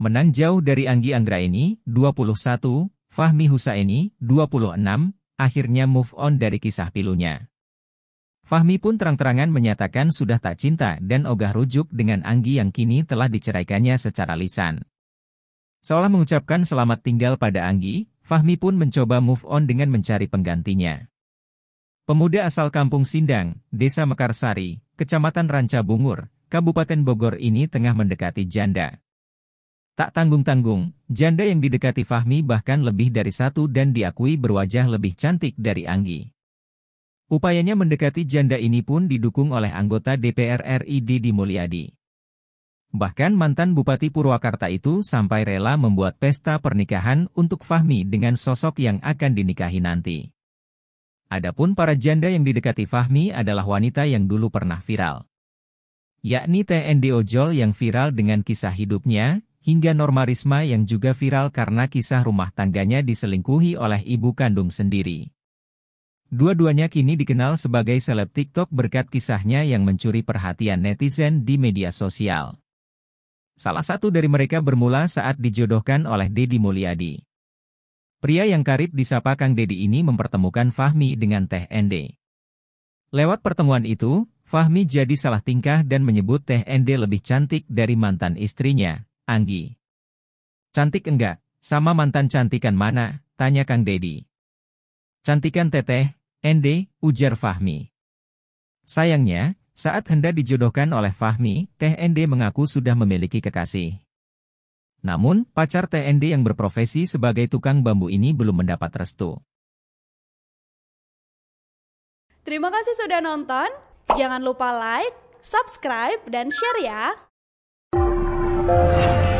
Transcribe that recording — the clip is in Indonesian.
Menanjau dari Anggi Anggra ini, 21, Fahmi Husaini, 26, akhirnya move on dari kisah pilunya. Fahmi pun terang-terangan menyatakan sudah tak cinta dan ogah rujuk dengan Anggi yang kini telah diceraikannya secara lisan. Seolah mengucapkan selamat tinggal pada Anggi, Fahmi pun mencoba move on dengan mencari penggantinya. Pemuda asal kampung Sindang, Desa Mekarsari, Kecamatan Ranca Bungur, Kabupaten Bogor ini tengah mendekati janda. Tak tanggung-tanggung, janda yang didekati Fahmi bahkan lebih dari satu dan diakui berwajah lebih cantik dari Anggi. Upayanya mendekati janda ini pun didukung oleh anggota DPR RI Didi Mulyadi. Bahkan mantan Bupati Purwakarta itu sampai rela membuat pesta pernikahan untuk Fahmi dengan sosok yang akan dinikahi nanti. Adapun para janda yang didekati Fahmi adalah wanita yang dulu pernah viral. Yakni TND Ojol yang viral dengan kisah hidupnya, hingga Norma Risma yang juga viral karena kisah rumah tangganya diselingkuhi oleh ibu kandung sendiri. Dua-duanya kini dikenal sebagai seleb TikTok berkat kisahnya yang mencuri perhatian netizen di media sosial. Salah satu dari mereka bermula saat dijodohkan oleh Dedi Mulyadi. Pria yang karib disapa Kang Dedi ini mempertemukan Fahmi dengan Teh Ende. Lewat pertemuan itu, Fahmi jadi salah tingkah dan menyebut Teh Ende lebih cantik dari mantan istrinya, Anggi. Cantik enggak? Sama mantan cantikan mana? Tanya Kang Dedi. Cantikan teteh, ND, ujar Fahmi. Sayangnya, saat hendak dijodohkan oleh Fahmi, Teh ND mengaku sudah memiliki kekasih. Namun, pacar Teh ND yang berprofesi sebagai tukang bambu ini belum mendapat restu. Terima kasih sudah nonton. Jangan lupa like, subscribe, dan share ya. Thank you.